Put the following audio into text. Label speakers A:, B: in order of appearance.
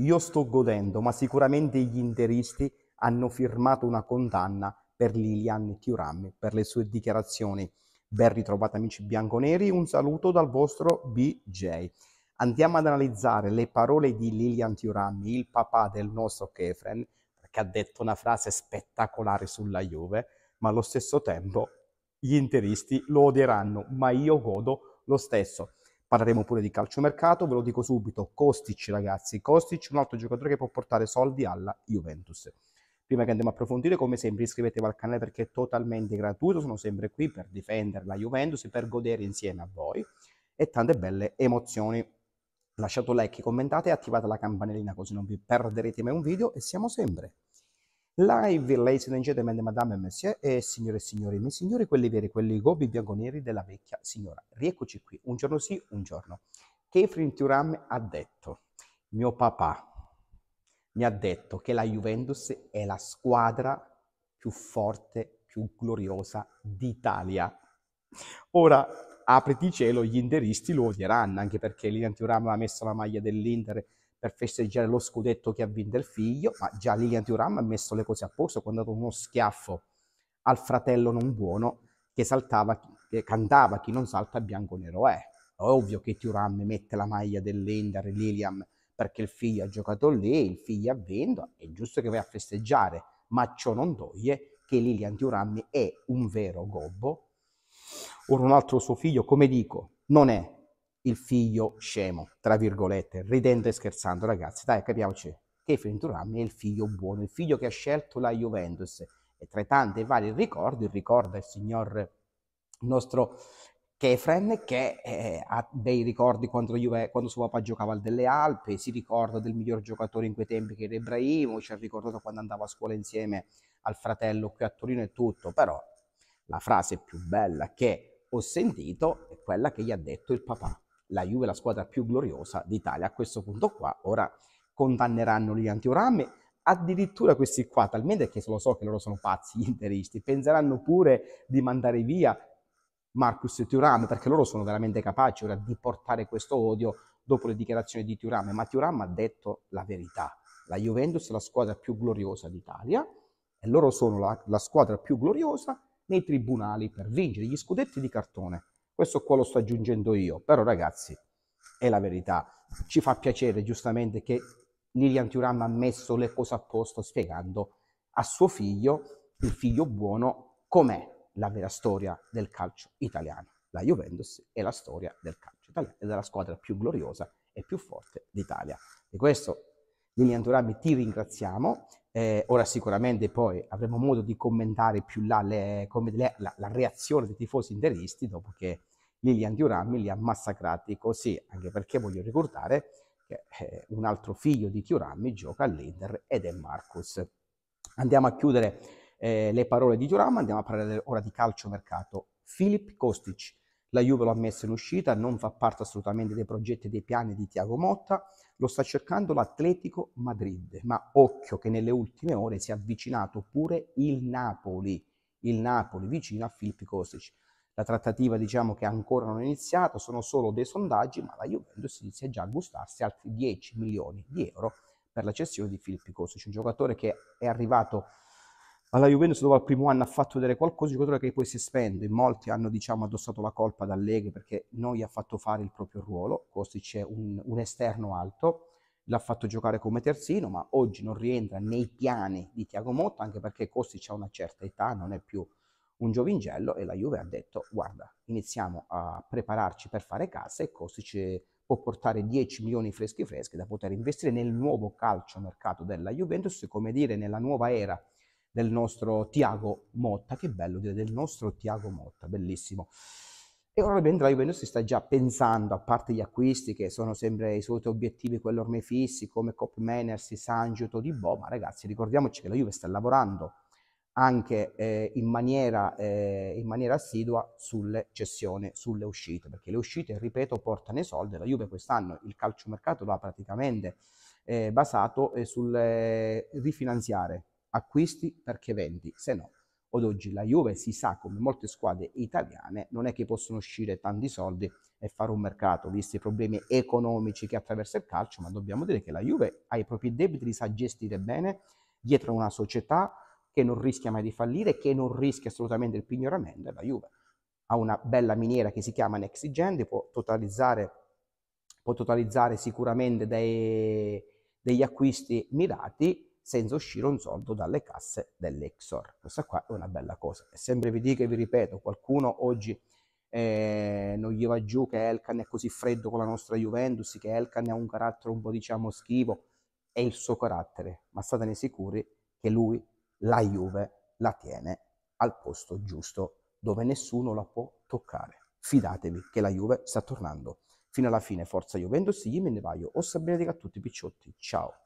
A: Io sto godendo, ma sicuramente gli interisti hanno firmato una condanna per Lilian Tiuram per le sue dichiarazioni. Ben ritrovati amici bianconeri, un saluto dal vostro BJ. Andiamo ad analizzare le parole di Lilian Tiuram, il papà del nostro Kefren, perché ha detto una frase spettacolare sulla Juve, ma allo stesso tempo gli interisti lo odieranno, ma io godo lo stesso. Parleremo pure di calciomercato, ve lo dico subito, Kostic ragazzi, Kostic un altro giocatore che può portare soldi alla Juventus. Prima che andiamo a approfondire, come sempre iscrivetevi al canale perché è totalmente gratuito, sono sempre qui per difendere la Juventus e per godere insieme a voi e tante belle emozioni. Lasciate un like, commentate e attivate la campanellina così non vi perderete mai un video e siamo sempre Live, ladies and gentlemen, madame, monsieur, e signore e signori, miei signori, quelli veri, quelli gobbi, bianconieri della vecchia signora. Rieccoci qui, un giorno sì, un giorno. Kefrin Thuram ha detto, mio papà mi ha detto che la Juventus è la squadra più forte, più gloriosa d'Italia. Ora, apriti cielo, gli interisti lo odieranno, anche perché Lilian Thuram ha messo la maglia dell'Inter per festeggiare lo scudetto che ha vinto il figlio, ma già Lilian Thuram ha messo le cose a posto quando ha dato uno schiaffo al fratello non buono che saltava, che cantava chi non salta bianco-nero è. Ovvio che Thuram mette la maglia dell'Ender Lilian perché il figlio ha giocato lì, il figlio ha vinto, è giusto che vai a festeggiare, ma ciò non toglie che Lilian Thuram è un vero gobbo. Ora un altro suo figlio, come dico, non è il figlio scemo, tra virgolette, ridendo e scherzando, ragazzi, dai, capiamoci che Fiorentin è il figlio buono, il figlio che ha scelto la Juventus e tra i tanti e vari ricordi, ricorda il signor nostro Kefren che eh, ha dei ricordi quando, Juve, quando, suo papà giocava al Delle Alpi, si ricorda del miglior giocatore in quei tempi che era Ibrahimo, ci ha ricordato quando andava a scuola insieme al fratello qui a Torino e tutto, però la frase più bella che ho sentito è quella che gli ha detto il papà la Juve è la squadra più gloriosa d'Italia. A questo punto qua, ora condanneranno gli antiorame, addirittura questi qua, talmente che lo so che loro sono pazzi gli interisti, penseranno pure di mandare via Marcus Thuram, perché loro sono veramente capaci ora di portare questo odio dopo le dichiarazioni di Thuram, ma Thuram ha detto la verità. La Juventus è la squadra più gloriosa d'Italia e loro sono la, la squadra più gloriosa nei tribunali per vincere gli scudetti di cartone. Questo qua lo sto aggiungendo io, però ragazzi è la verità. Ci fa piacere giustamente che Lilian Thuram ha messo le cose a posto spiegando a suo figlio, il figlio buono, com'è la vera storia del calcio italiano. La Juventus è la storia del calcio italiano, è la squadra più gloriosa e più forte d'Italia. Di questo Lilian Thuram ti ringraziamo eh, ora sicuramente poi avremo modo di commentare più là le, come, le, la, la, reazione dei tifosi interisti dopo che Lilian Tiurami li ha massacrati così, anche perché voglio ricordare che eh, un altro figlio di Tiurami gioca all'Inter ed è Marcus. Andiamo a chiudere eh, le parole di Tiurami, andiamo a parlare ora di calcio mercato. Filip Kostic la Juve lo ha messo in uscita, non fa parte assolutamente dei progetti e dei piani di Tiago Motta, lo sta cercando l'Atletico Madrid, ma occhio che nelle ultime ore si è avvicinato pure il Napoli, il Napoli vicino a Filippo Kostic. La trattativa diciamo che ancora non è iniziata, sono solo dei sondaggi, ma la Juventus inizia già a gustarsi altri 10 milioni di euro per la cessione di Filippo Kostic, un giocatore che è arrivato alla Juventus dopo il primo anno ha fatto vedere qualcosa, giocatore che poi si spende, in molti hanno diciamo, addossato la colpa ad Allegri perché non gli ha fatto fare il proprio ruolo, Kostic c'è un, un esterno alto, l'ha fatto giocare come terzino, ma oggi non rientra nei piani di Tiago Motta, anche perché Costi ha una certa età, non è più un giovincello e la Juve ha detto guarda, iniziamo a prepararci per fare casa, e Costi può portare 10 milioni freschi freschi da poter investire nel nuovo calcio mercato della Juventus, come dire nella nuova era del nostro Tiago Motta. Che bello dire del nostro Tiago Motta, bellissimo. E ora ben la si sta già pensando, a parte gli acquisti che sono sempre i soliti obiettivi, quelli ormai fissi, come Cop Meners, Sangio, Todibò, ma ragazzi ricordiamoci che la Juve sta lavorando anche eh, in, maniera, eh, in, maniera, assidua sulle cessioni, sulle uscite, perché le uscite, ripeto, portano i soldi. La Juve quest'anno il calciomercato l'ha praticamente eh, basato eh, sul eh, rifinanziare acquisti perché vendi, se no ad oggi la Juve si sa come molte squadre italiane non è che possono uscire tanti soldi e fare un mercato, visti i problemi economici che attraversa il calcio, ma dobbiamo dire che la Juve ha i propri debiti, li sa gestire bene dietro una società che non rischia mai di fallire, che non rischia assolutamente il pignoramento, la Juve ha una bella miniera che si chiama NextGen può totalizzare, può totalizzare sicuramente dei, degli acquisti mirati senza uscire un soldo dalle casse dell'Exor. Questa qua è una bella cosa. sempre vi dico e vi ripeto, qualcuno oggi eh, non gli va giù che Elkan è così freddo con la nostra Juventus, che Elkan ha un carattere un po' diciamo schivo, è il suo carattere, ma statene sicuri che lui la Juve la tiene al posto giusto, dove nessuno la può toccare. Fidatevi che la Juve sta tornando. Fino alla fine, forza Juventus, ne Nevaio, Ossa Benedica a tutti, picciotti, ciao!